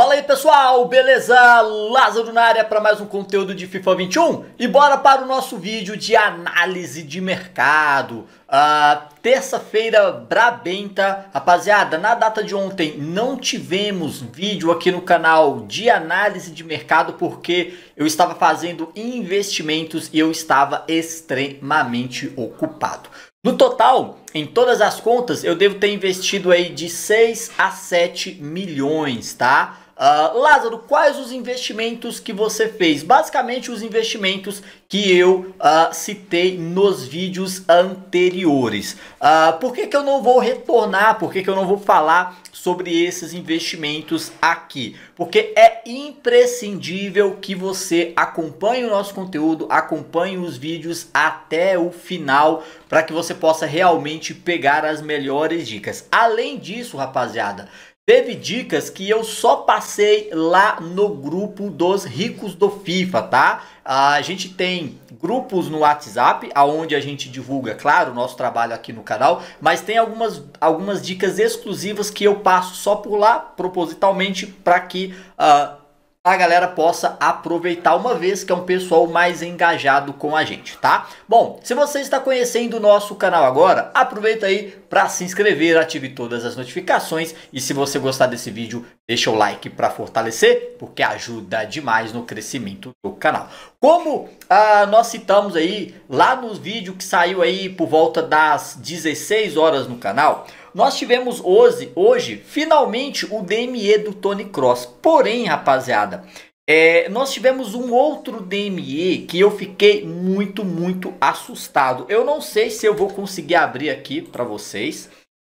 Fala aí pessoal, beleza? Lázaro na área para mais um conteúdo de FIFA 21 e bora para o nosso vídeo de análise de mercado. Uh, Terça-feira brabenta, rapaziada, na data de ontem não tivemos vídeo aqui no canal de análise de mercado porque eu estava fazendo investimentos e eu estava extremamente ocupado. No total, em todas as contas, eu devo ter investido aí de 6 a 7 milhões, tá? Uh, Lázaro, quais os investimentos que você fez? Basicamente os investimentos que eu uh, citei nos vídeos anteriores. Uh, por que, que eu não vou retornar? Por que, que eu não vou falar sobre esses investimentos aqui? Porque é imprescindível que você acompanhe o nosso conteúdo, acompanhe os vídeos até o final para que você possa realmente pegar as melhores dicas. Além disso, rapaziada, Teve dicas que eu só passei lá no grupo dos ricos do FIFA, tá? A gente tem grupos no WhatsApp, aonde a gente divulga, claro, o nosso trabalho aqui no canal, mas tem algumas, algumas dicas exclusivas que eu passo só por lá, propositalmente, para que uh, a galera possa aproveitar uma vez que é um pessoal mais engajado com a gente, tá? Bom, se você está conhecendo o nosso canal agora, aproveita aí para se inscrever, ative todas as notificações e se você gostar desse vídeo, deixa o like para fortalecer, porque ajuda demais no crescimento do canal. Como ah, nós citamos aí lá no vídeo que saiu aí por volta das 16 horas no canal, nós tivemos hoje, hoje finalmente, o DME do Tony Cross. Porém, rapaziada, é, nós tivemos um outro DME que eu fiquei muito, muito assustado. Eu não sei se eu vou conseguir abrir aqui para vocês.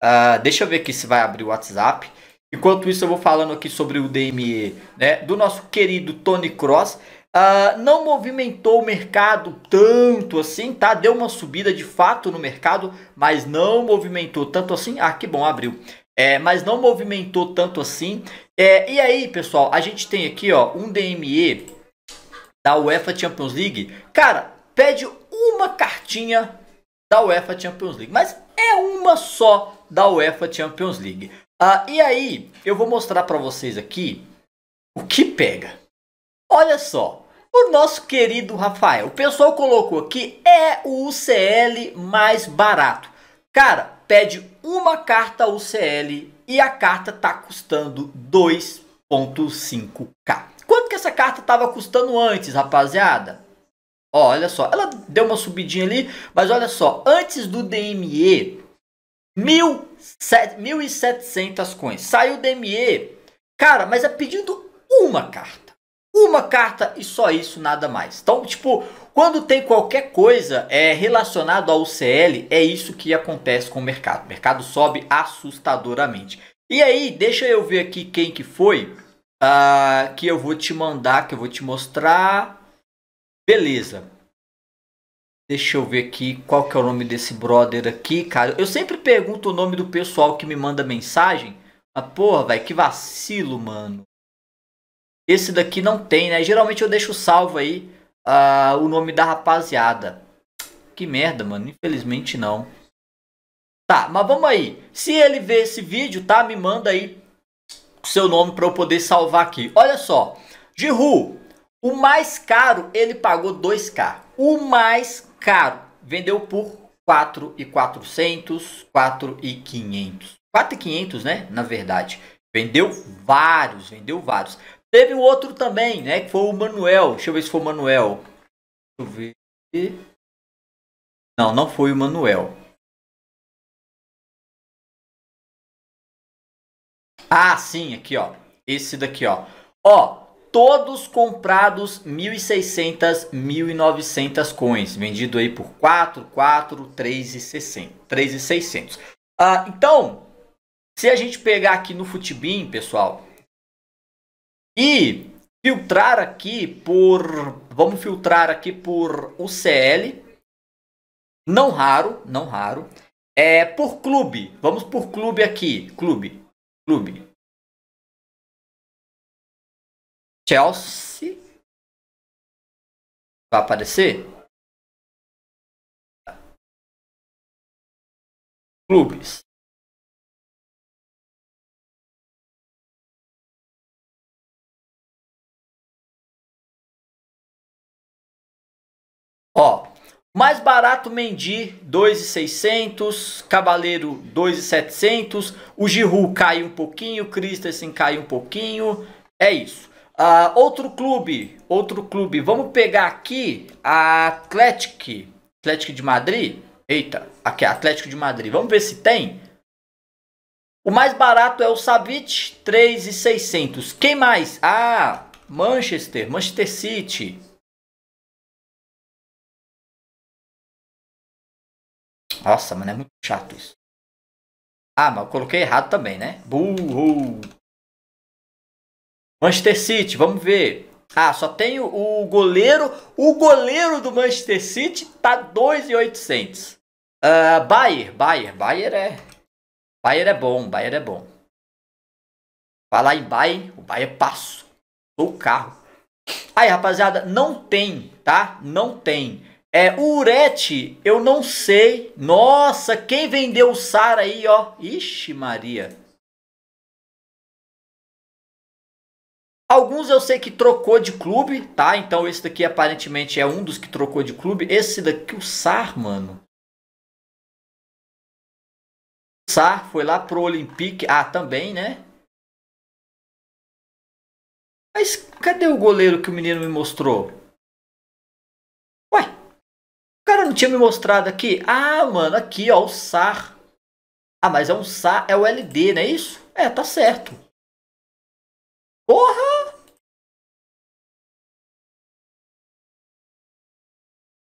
Uh, deixa eu ver aqui se vai abrir o WhatsApp. Enquanto isso, eu vou falando aqui sobre o DME né, do nosso querido Tony Cross. Uh, não movimentou o mercado tanto assim, tá? Deu uma subida de fato no mercado, mas não movimentou tanto assim. Ah, que bom, abriu. É, mas não movimentou tanto assim. É, e aí, pessoal, a gente tem aqui, ó, um DME da UEFA Champions League. Cara, pede uma cartinha da UEFA Champions League, mas é uma só da UEFA Champions League. Uh, e aí, eu vou mostrar para vocês aqui o que pega. Olha só, o nosso querido Rafael, o pessoal colocou aqui, é o UCL mais barato. Cara, pede uma carta UCL e a carta tá custando 2.5k. Quanto que essa carta tava custando antes, rapaziada? Ó, olha só, ela deu uma subidinha ali, mas olha só, antes do DME, 1.700 coins. Saiu o DME, cara, mas é pedindo uma carta uma carta e só isso, nada mais. Então, tipo, quando tem qualquer coisa é, relacionado ao CL, é isso que acontece com o mercado. O mercado sobe assustadoramente. E aí, deixa eu ver aqui quem que foi, uh, que eu vou te mandar, que eu vou te mostrar. Beleza. Deixa eu ver aqui qual que é o nome desse brother aqui, cara. Eu sempre pergunto o nome do pessoal que me manda mensagem. Mas porra, vai que vacilo, mano. Esse daqui não tem, né? Geralmente eu deixo salvo aí uh, o nome da rapaziada. Que merda, mano. Infelizmente não. Tá, mas vamos aí. Se ele ver esse vídeo, tá? Me manda aí seu nome para eu poder salvar aqui. Olha só. ru o mais caro ele pagou 2k. O mais caro vendeu por 4,400, 4,500. 4,500, né? Na verdade. Vendeu vários, vendeu vários. Teve o outro também, né? Que foi o Manuel. Deixa eu ver se foi o Manuel. Deixa eu ver. Não, não foi o Manuel. Ah, sim, aqui ó. Esse daqui ó. Ó, todos comprados 1.600, 1.900 coins, vendido aí por 4, 4, 3,600. Ah, então, se a gente pegar aqui no Futibin, pessoal, e filtrar aqui por. Vamos filtrar aqui por UCL. Não raro, não raro. É por clube. Vamos por clube aqui. Clube. Clube. Chelsea. Vai aparecer? Clubes. Ó, mais barato Mendy 2,600, Cavaleiro 2,700, o Giru cai um pouquinho, Christensen cai um pouquinho, é isso. Uh, outro clube, outro clube, vamos pegar aqui a Atlético, Atlético de Madrid, eita, aqui é Atlético de Madrid, vamos ver se tem. O mais barato é o Savic, 3,600, quem mais? Ah, Manchester, Manchester City, Nossa, mano, é muito chato isso. Ah, mas eu coloquei errado também, né? Burro! Manchester City, vamos ver. Ah, só tem o goleiro. O goleiro do Manchester City tá 2,800. Uh, ah, Bayer, Bayer, Bayer é... Bayer é bom, Bayer é bom. Falar em Bayer, o Bayer passo. O carro. Aí, rapaziada, não tem, tá? Não tem é, urete, eu não sei. Nossa, quem vendeu o SAR aí, ó? Ixi, Maria. Alguns eu sei que trocou de clube, tá? Então esse daqui aparentemente é um dos que trocou de clube. Esse daqui, o SAR, mano. O SAR foi lá pro Olympique. Ah, também, né? Mas cadê o goleiro que o menino me mostrou? cara não tinha me mostrado aqui? Ah, mano, aqui, ó, o SAR. Ah, mas é um SAR, é o LD, não é isso? É, tá certo. Porra!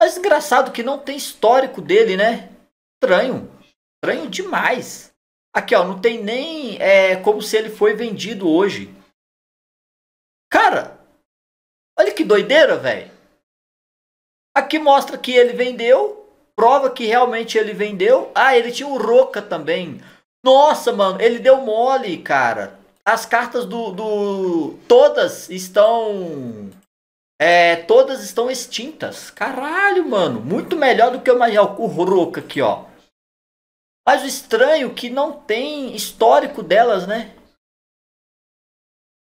Mas engraçado que não tem histórico dele, né? Estranho. Estranho demais. Aqui, ó, não tem nem é, como se ele foi vendido hoje. Cara, olha que doideira, velho. Aqui mostra que ele vendeu, prova que realmente ele vendeu. Ah, ele tinha o Roca também. Nossa, mano, ele deu mole, cara. As cartas do. do todas estão. É, todas estão extintas. Caralho, mano. Muito melhor do que o Magial. Roca aqui, ó. Mas o estranho é que não tem histórico delas, né?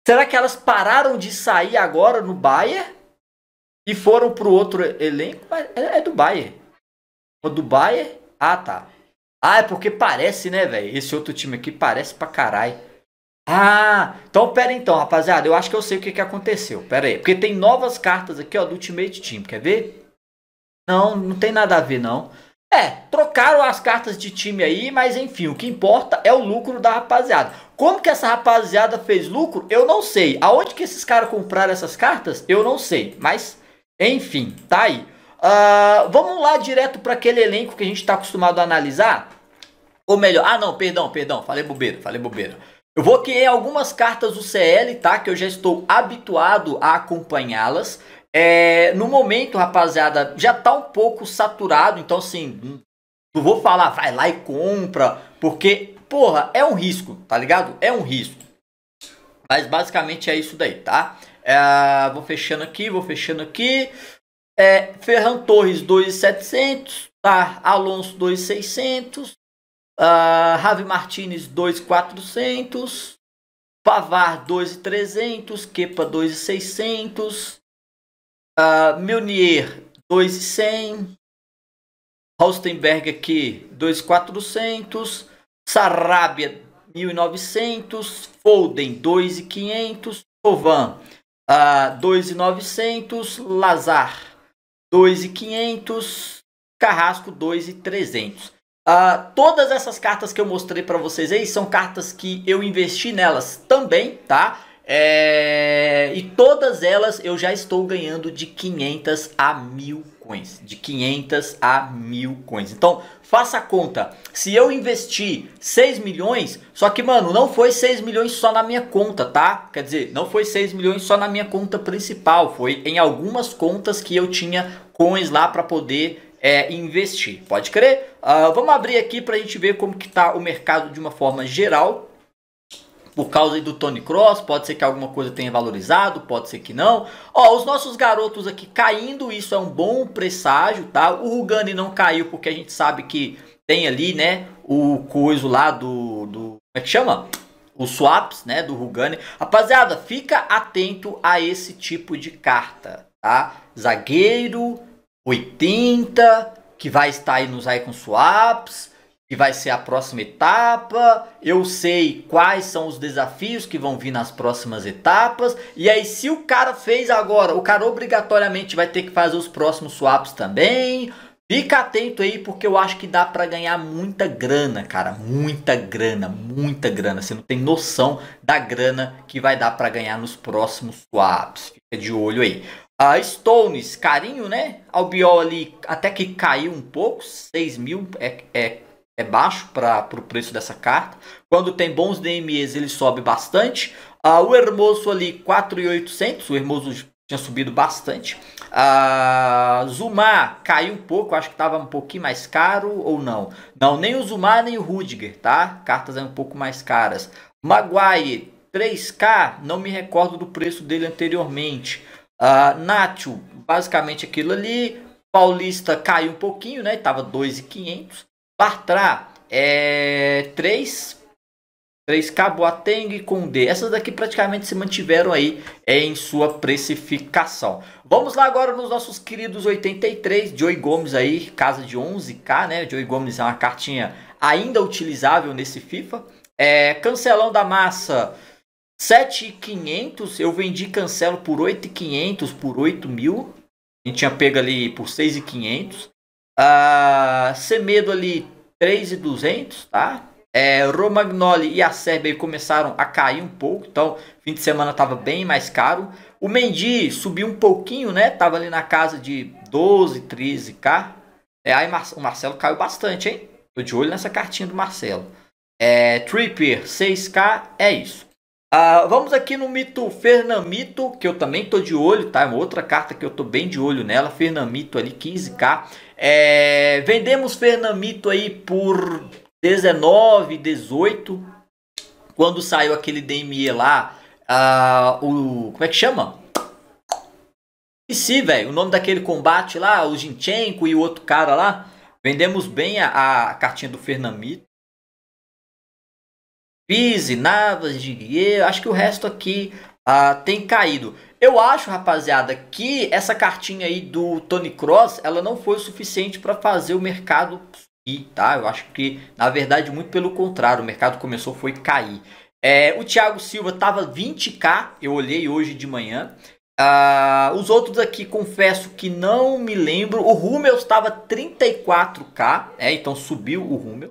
Será que elas pararam de sair agora no Bayer? E foram pro outro elenco, é, é, do Bayern. O do Bayern? Ah, tá. Ah, é porque parece, né, velho? Esse outro time aqui parece pra caralho. Ah, então pera então, rapaziada. Eu acho que eu sei o que, que aconteceu. Pera aí. Porque tem novas cartas aqui, ó, do Ultimate Team. Quer ver? Não, não tem nada a ver, não. É, trocaram as cartas de time aí, mas enfim, o que importa é o lucro da rapaziada. Como que essa rapaziada fez lucro? Eu não sei. Aonde que esses caras compraram essas cartas? Eu não sei. Mas enfim, tá aí. Uh, vamos lá direto para aquele elenco que a gente está acostumado a analisar? Ou melhor, ah não, perdão, perdão, falei bobeira, falei bobeira. Eu vou querer algumas cartas do CL, tá? Que eu já estou habituado a acompanhá-las. É, no momento, rapaziada, já tá um pouco saturado, então assim, hum, não vou falar, vai lá e compra, porque, porra, é um risco, tá ligado? É um risco. Mas basicamente é isso daí, tá? É, vou fechando aqui, vou fechando aqui. É, Ferran Torres 2,700. Tá? Alonso 2,600. Uh, Ravi Martinez 2,400. Pavar 2,300. Kepa 2,600. Uh, Meunier 2,100. Rostenberg aqui 2,400. Sarabia 1.900. Foden 2,500. Tovan Uh, 2,900. Lazar, 2,500. Carrasco, 2,300. Uh, todas essas cartas que eu mostrei para vocês aí são cartas que eu investi nelas também, tá? É... E todas elas eu já estou ganhando de 500 a 1000 coins, de 500 a 1000 coins. Então, faça a conta. Se eu investi 6 milhões, só que, mano, não foi 6 milhões só na minha conta, tá? Quer dizer, não foi 6 milhões só na minha conta principal, foi em algumas contas que eu tinha coins lá para poder é, investir. Pode crer? Uh, vamos abrir aqui para a gente ver como que está o mercado de uma forma geral por causa do Tony Cross, pode ser que alguma coisa tenha valorizado, pode ser que não. Ó, os nossos garotos aqui caindo, isso é um bom presságio, tá? O Rugani não caiu porque a gente sabe que tem ali, né, o coiso lá do, do como é que chama? Os swaps, né, do Rugani. Rapaziada, fica atento a esse tipo de carta, tá? Zagueiro 80 que vai estar aí nos icon swaps que vai ser a próxima etapa, eu sei quais são os desafios que vão vir nas próximas etapas, e aí se o cara fez agora, o cara obrigatoriamente vai ter que fazer os próximos swaps também. Fica atento aí porque eu acho que dá para ganhar muita grana, cara, muita grana, muita grana. Você não tem noção da grana que vai dar para ganhar nos próximos swaps. Fica de olho aí. A uh, Stones, carinho, né? Albiol ali até que caiu um pouco, 6 mil, é, é é baixo para o preço dessa carta. Quando tem bons DMEs, ele sobe bastante. Ah, o Hermoso ali, 4,800. O Hermoso tinha subido bastante. Ah, Zumar caiu um pouco, acho que estava um pouquinho mais caro ou não. Não, nem o Zumar nem o Rudiger, tá? Cartas é um pouco mais caras. Maguire, 3K, não me recordo do preço dele anteriormente. Ah, Nacho, basicamente aquilo ali. Paulista caiu um pouquinho, né? Tava 2,500. Bartra é 3. 3 Caboateng com D. Essas daqui praticamente se mantiveram aí é, em sua precificação. Vamos lá agora nos nossos queridos 83. Joey Gomes aí, casa de 11k, né? Joey Gomes é uma cartinha ainda utilizável nesse FIFA. É, cancelão da massa 7,500. Eu vendi cancelo por 8,500, por 8 mil. A gente tinha pego ali por 6,500 a ah, Semedo ali 3,200, tá? É, Romagnoli e a Sérbia começaram a cair um pouco, então fim de semana estava bem mais caro. O Mendy subiu um pouquinho, né? Tava ali na casa de 12, 13k. É, aí Mar o Marcelo caiu bastante, hein? Tô de olho nessa cartinha do Marcelo. É, Tripper 6k, é isso. Ah, vamos aqui no mito Fernamito, que eu também tô de olho, tá? É uma outra carta que eu tô bem de olho nela. Fernamito ali, 15k. É, vendemos Fernamito aí por 19, 18. Quando saiu aquele DME lá, ah, o. Como é que chama? e sim velho. O nome daquele combate lá, o Jinchenko e o outro cara lá. Vendemos bem a, a cartinha do Fernamito. Pise, Navas, Didier, acho que o resto aqui uh, tem caído. Eu acho, rapaziada, que essa cartinha aí do Tony Cross, ela não foi o suficiente para fazer o mercado subir, tá? Eu acho que, na verdade, muito pelo contrário, o mercado começou foi cair. É, o Thiago Silva tava 20k, eu olhei hoje de manhã. Uh, os outros aqui, confesso que não me lembro. O Rúmel estava 34k, é, então subiu o Rummel.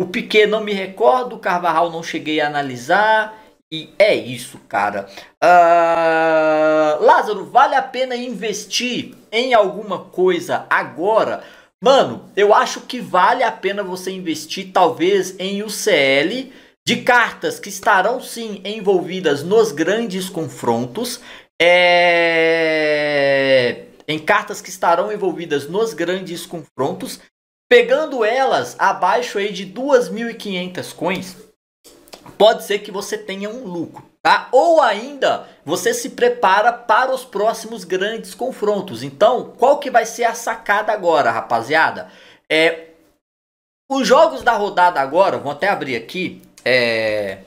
O Piquet não me recordo, o Carvajal não cheguei a analisar. E é isso, cara. Uh, Lázaro, vale a pena investir em alguma coisa agora? Mano, eu acho que vale a pena você investir talvez em UCL de cartas que estarão sim envolvidas nos grandes confrontos. É... Em cartas que estarão envolvidas nos grandes confrontos Pegando elas abaixo aí de 2.500 coins, pode ser que você tenha um lucro, tá? Ou ainda, você se prepara para os próximos grandes confrontos. Então, qual que vai ser a sacada agora, rapaziada? É, os jogos da rodada agora, vou até abrir aqui, é...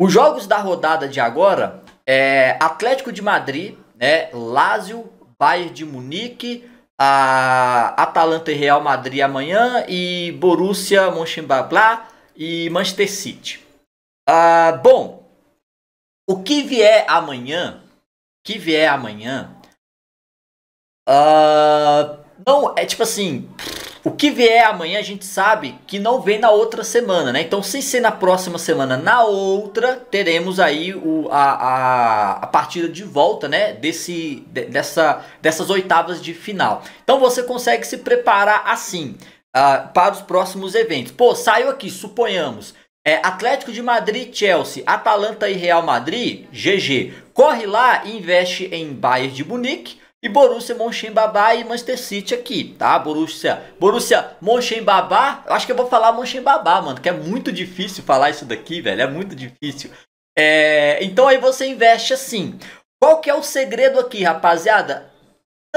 Os jogos da rodada de agora é Atlético de Madrid, né? Lazio, Bayern de Munique, a Atalanta e Real Madrid amanhã e Borussia Mönchengladbach e Manchester City. Ah, bom, o que vier amanhã, que vier amanhã, ah, não é tipo assim. O que vier amanhã a gente sabe que não vem na outra semana, né? Então, sem ser na próxima semana, na outra, teremos aí o, a, a, a partida de volta, né? Desse, de, dessa, dessas oitavas de final. Então, você consegue se preparar assim uh, para os próximos eventos. Pô, saiu aqui, suponhamos. É, Atlético de Madrid, Chelsea, Atalanta e Real Madrid, GG. Corre lá e investe em Bayern de Munique e Borussia Mönchengladbach e Manchester City aqui, tá? Borussia, Borussia Mönchengladbach, eu acho que eu vou falar Mönchengladbach, mano, que é muito difícil falar isso daqui, velho, é muito difícil. É, então aí você investe assim. Qual que é o segredo aqui, rapaziada?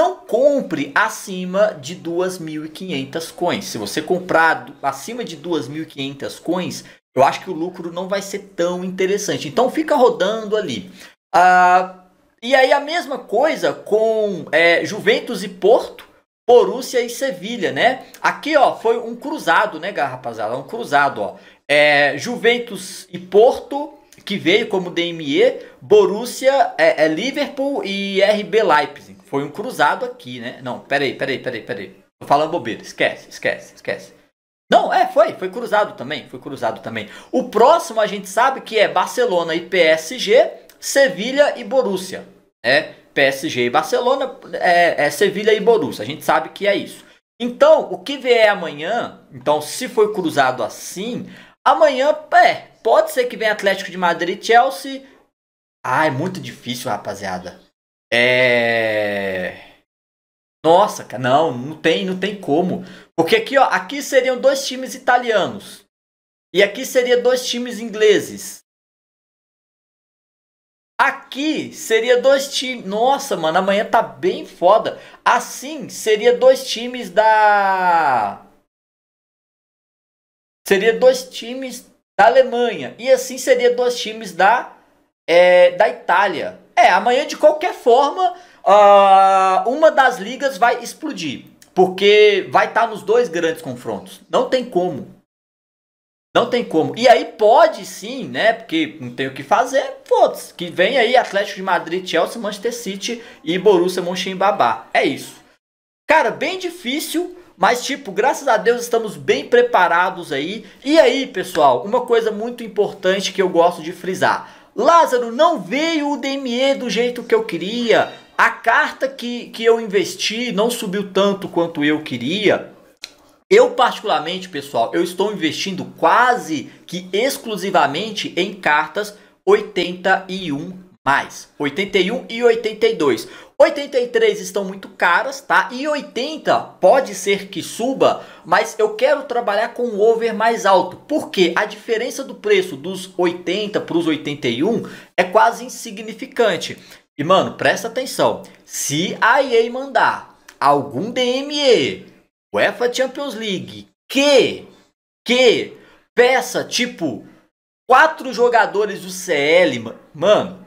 Não compre acima de 2.500 coins. Se você comprar acima de 2.500 coins, eu acho que o lucro não vai ser tão interessante. Então fica rodando ali. Ah, e aí a mesma coisa com é, Juventus e Porto, Borussia e Sevilha, né? Aqui, ó, foi um cruzado, né, rapaziada? Um cruzado, ó. É, Juventus e Porto, que veio como DME, Borussia, é, é, Liverpool e RB Leipzig. Foi um cruzado aqui, né? Não, peraí, peraí, peraí, peraí. Tô falando bobeira, esquece, esquece, esquece. Não, é, foi, foi cruzado também, foi cruzado também. O próximo a gente sabe que é Barcelona e PSG, Sevilha e Borussia. é PSG e Barcelona, é, é Sevilha e Borussia. A gente sabe que é isso. Então, o que vier amanhã, então se foi cruzado assim, amanhã, é, pode ser que venha Atlético de Madrid e Chelsea. Ah, é muito difícil, rapaziada. É. Nossa, não, não tem, não tem como. Porque aqui, ó, aqui seriam dois times italianos. E aqui seria dois times ingleses. Aqui seria dois times. Nossa, mano, amanhã tá bem foda. Assim seria dois times da. Seria dois times da Alemanha. E assim seria dois times da, é, da Itália. É, amanhã de qualquer forma, uh, uma das ligas vai explodir. Porque vai estar tá nos dois grandes confrontos. Não tem como. Não tem como. E aí pode sim, né? Porque não tem o que fazer. Foda-se. Que vem aí Atlético de Madrid, Chelsea, Manchester City e Borussia Mönchengladbach. É isso. Cara, bem difícil, mas tipo, graças a Deus estamos bem preparados aí. E aí, pessoal, uma coisa muito importante que eu gosto de frisar. Lázaro, não veio o DME do jeito que eu queria. A carta que, que eu investi não subiu tanto quanto eu queria. Eu particularmente, pessoal, eu estou investindo quase que exclusivamente em cartas 81 mais, 81 e 82. 83 estão muito caras, tá? E 80 pode ser que suba, mas eu quero trabalhar com um over mais alto. Porque a diferença do preço dos 80 para os 81 é quase insignificante. E mano, presta atenção. Se a EA mandar algum DME UEFA Champions League que que peça tipo quatro jogadores do CL, mano,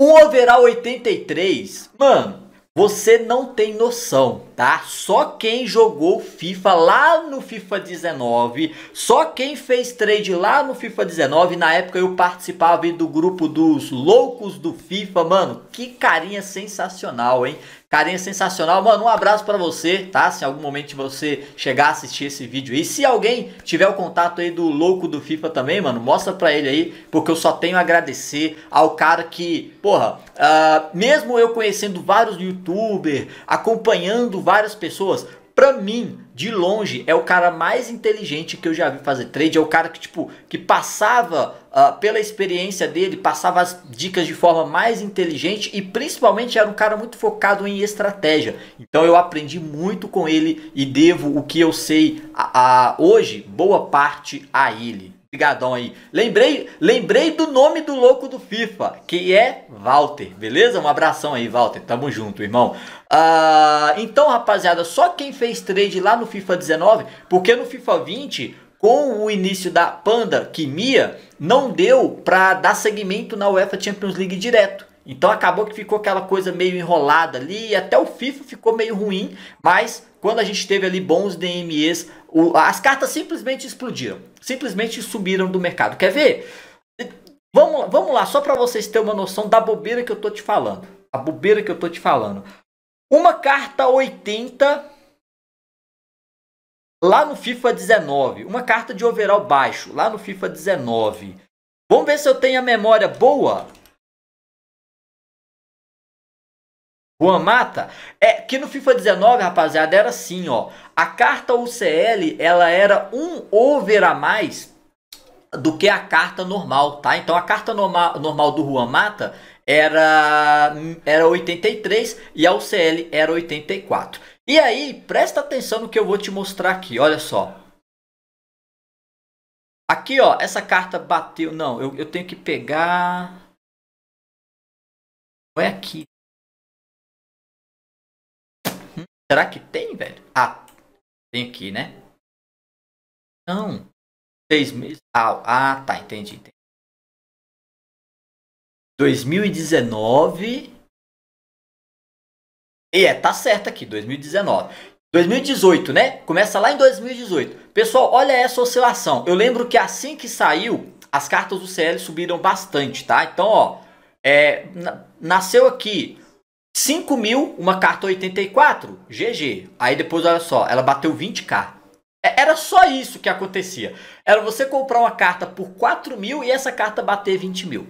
um overall 83, mano, você não tem noção, tá? Só quem jogou FIFA lá no FIFA 19, só quem fez trade lá no FIFA 19, na época eu participava do grupo dos loucos do FIFA, mano, que carinha sensacional, hein? Carinha sensacional. Mano, um abraço para você, tá? Se em algum momento você chegar a assistir esse vídeo. E se alguém tiver o contato aí do louco do FIFA também, mano, mostra pra ele aí. Porque eu só tenho a agradecer ao cara que, porra, uh, mesmo eu conhecendo vários youtubers, acompanhando várias pessoas, pra mim, de longe, é o cara mais inteligente que eu já vi fazer trade. É o cara que, tipo, que passava uh, pela experiência dele, passava as dicas de forma mais inteligente e principalmente era um cara muito focado em estratégia. Então eu aprendi muito com ele e devo o que eu sei a, a hoje, boa parte a ele. Obrigadão aí. Lembrei, lembrei do nome do louco do FIFA, que é Walter, beleza? Um abração aí, Walter. Tamo junto, irmão. Ah, então, rapaziada, só quem fez trade lá no FIFA 19, porque no FIFA 20, com o início da Panda Quimia, não deu pra dar segmento na UEFA Champions League direto. Então acabou que ficou aquela coisa meio enrolada ali, até o FIFA ficou meio ruim, mas quando a gente teve ali bons DMEs, o, as cartas simplesmente explodiram. Simplesmente subiram do mercado. Quer ver? Vamos, vamos lá, só para vocês terem uma noção da bobeira que eu tô te falando. A bobeira que eu tô te falando. Uma carta 80 lá no FIFA 19. Uma carta de overall baixo lá no FIFA 19. Vamos ver se eu tenho a memória boa. Juan Mata? É que no FIFA 19, rapaziada, era assim, ó. A carta UCL, ela era um over a mais do que a carta normal, tá? Então a carta normal, normal do Juan Mata era, era 83 e a UCL era 84. E aí, presta atenção no que eu vou te mostrar aqui, olha só. Aqui, ó, essa carta bateu... Não, eu, eu tenho que pegar... Não é aqui, Será que tem, velho? Ah, tem aqui, né? Não. Seis meses. Ah, ah tá, entendi, entendi. 2019. E é, tá certo aqui, 2019. 2018, né? Começa lá em 2018. Pessoal, olha essa oscilação. Eu lembro que assim que saiu, as cartas do CL subiram bastante, tá? Então, ó, é, nasceu aqui 5 mil, uma carta 84, GG. Aí depois, olha só, ela bateu 20k. É, era só isso que acontecia. Era você comprar uma carta por 4 mil e essa carta bater 20 mil.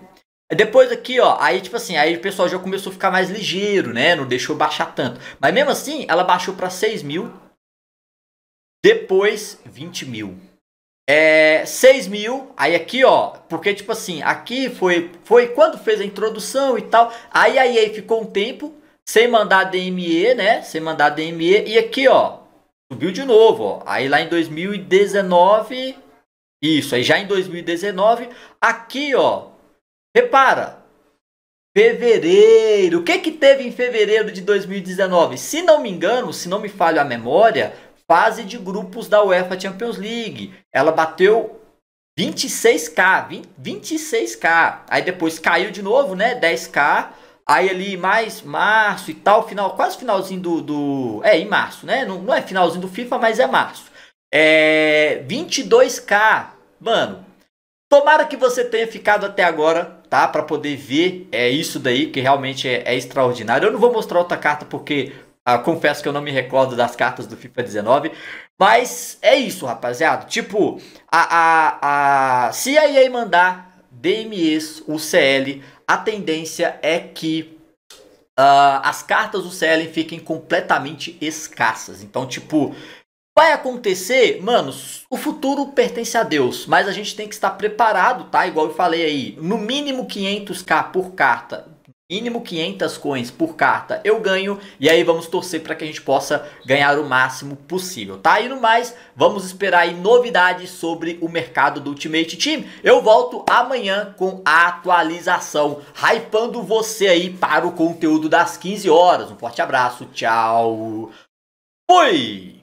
Depois aqui, ó, aí tipo assim, aí o pessoal já começou a ficar mais ligeiro, né? Não deixou baixar tanto. Mas mesmo assim, ela baixou para 6 mil. Depois, 20 mil. É, 6 mil, aí aqui ó, porque tipo assim, aqui foi, foi quando fez a introdução e tal, aí aí aí ficou um tempo sem mandar DME, né, sem mandar DME, e aqui ó, subiu de novo, ó, aí lá em 2019, isso, aí já em 2019, aqui ó, repara, fevereiro, o que que teve em fevereiro de 2019? Se não me engano, se não me falha a memória, fase de grupos da UEFA Champions League. Ela bateu 26k, 20, 26k. Aí depois caiu de novo, né? 10k. Aí ali mais março e tal, final, quase finalzinho do, do é, em março, né? Não, não é finalzinho do FIFA, mas é março. É 22k. Mano, tomara que você tenha ficado até agora, tá? Para poder ver é isso daí, que realmente é, é extraordinário. Eu não vou mostrar outra carta porque ah, confesso que eu não me recordo das cartas do FIFA 19. Mas é isso, rapaziada. Tipo, a, a, a, se a EA mandar DMEs, o CL, a tendência é que uh, as cartas do CL fiquem completamente escassas. Então, tipo, Vai acontecer, manos, o futuro pertence a Deus, mas a gente tem que estar preparado, tá? Igual eu falei aí, no mínimo 500k por carta mínimo 500 coins por carta eu ganho e aí vamos torcer para que a gente possa ganhar o máximo possível, tá? E no mais, vamos esperar aí novidades sobre o mercado do Ultimate Team. Eu volto amanhã com a atualização, hypando você aí para o conteúdo das 15 horas. Um forte abraço, tchau, fui!